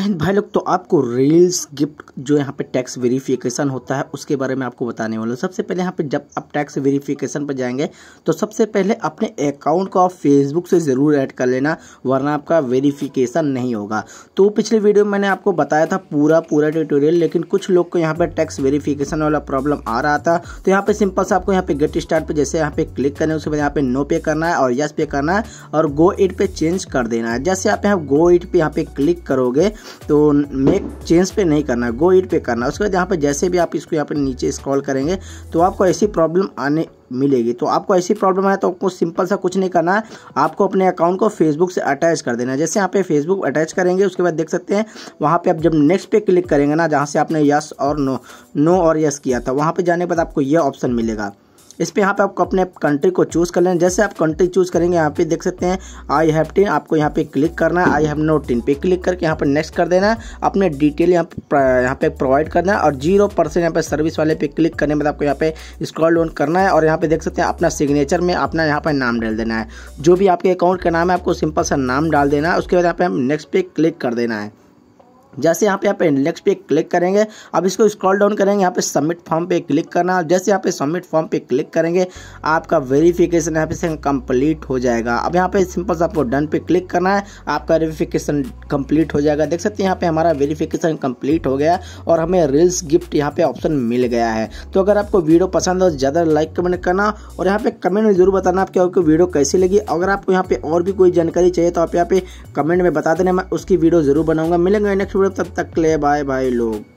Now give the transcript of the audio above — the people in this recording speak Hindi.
सकते भाई लोग तो आपको रील्स गिफ्ट जो यहाँ पे टैक्स वेरिफिकेशन होता है उसके बारे में आपको बताने वाला हूँ सबसे पहले यहाँ पे जब आप टैक्स वेरिफिकेशन पर जाएंगे तो सबसे पहले अपने अकाउंट को आप फेसबुक से ज़रूर ऐड कर लेना वरना आपका वेरिफिकेशन नहीं होगा तो पिछले वीडियो में मैंने आपको बताया था पूरा पूरा ट्यूटोरियल लेकिन कुछ लोग को यहाँ पर टैक्स वेरीफिकेशन वाला प्रॉब्लम आ रहा था तो यहाँ पर सिंपल से आपको यहाँ पे गेट स्टार्ट पर जैसे यहाँ पे क्लिक करना है उसके बाद यहाँ पे नो पे करना है और यस पे करना है और गो इट पर चेंज कर देना है जैसे आप यहाँ गो इट पर यहाँ पे क्लिक करोगे तो मेक चेंज पे नहीं करना है गो इट पे करना है उसके बाद यहाँ पर जैसे भी आप इसको यहाँ पर नीचे स्क्रॉल करेंगे तो आपको ऐसी प्रॉब्लम आने मिलेगी तो आपको ऐसी प्रॉब्लम है तो आपको सिंपल सा कुछ नहीं करना है आपको अपने अकाउंट को फेसबुक से अटैच कर देना है जैसे यहाँ पे फेसबुक अटैच करेंगे उसके बाद देख सकते हैं वहाँ पे आप जब नेक्स्ट पे क्लिक करेंगे ना जहाँ से आपने यस और नो नो और यस किया था वहाँ पे जाने के बाद आपको यह ऑप्शन मिलेगा इस पर यहाँ पे आपको अपने कंट्री को चूज़ कर लेना जैसे आप कंट्री चूज़ करेंगे यहाँ पे देख सकते हैं आई हैव टीन आपको यहाँ पे क्लिक करना है आई हैव नो टीन पे क्लिक करके यहाँ पर नेक्स्ट कर देना है अपने डिटेल यहाँ यहाँ पे प्रोवाइड करना है और जीरो परसेंट यहाँ पे सर्विस वाले पे क्लिक करने बाद आपको यहाँ पे स्क्रॉल ऑन करना है और यहाँ पे देख सकते हैं अपना सिग्नेचर में अपना यहाँ पर नाम डाल देना है जो भी आपके अकाउंट का नाम है आपको सिंपल सा नाम डाल देना है उसके बाद यहाँ पे नेक्स्ट पे क्लिक कर देना है जैसे यहाँ पे यहाँ पे नेक्स्ट पे क्लिक करेंगे अब इसको स्क्रॉल डाउन करेंगे यहाँ पे सबमिट फॉर्म पे क्लिक करना जैसे यहाँ पे सबमिट फॉर्म पे क्लिक करेंगे आपका वेरिफिकेशन यहाँ पे कंप्लीट हो जाएगा अब यहाँ पे सिंपल सा आपको डन पे क्लिक करना है आपका वेरिफिकेशन कंप्लीट हो जाएगा देख सकते हैं यहाँ पे हमारा वेरीफिकेशन कम्प्लीट हो गया और हमें रील्स गिफ्ट यहाँ पे ऑप्शन मिल गया है तो अगर आपको वीडियो पसंद हो ज़्यादा लाइक कमेंट करना और यहाँ पे कमेंट में जरूर बताना आपकी आपको वीडियो कैसी लगी अगर आपको यहाँ पे और भी कोई जानकारी चाहिए तो आप यहाँ पे कमेंट में बता देना मैं उसकी वीडियो जरूर बनाऊंगा मिलेंगे नेक्स्ट जरूरत तब तक ले बाय बाय लोग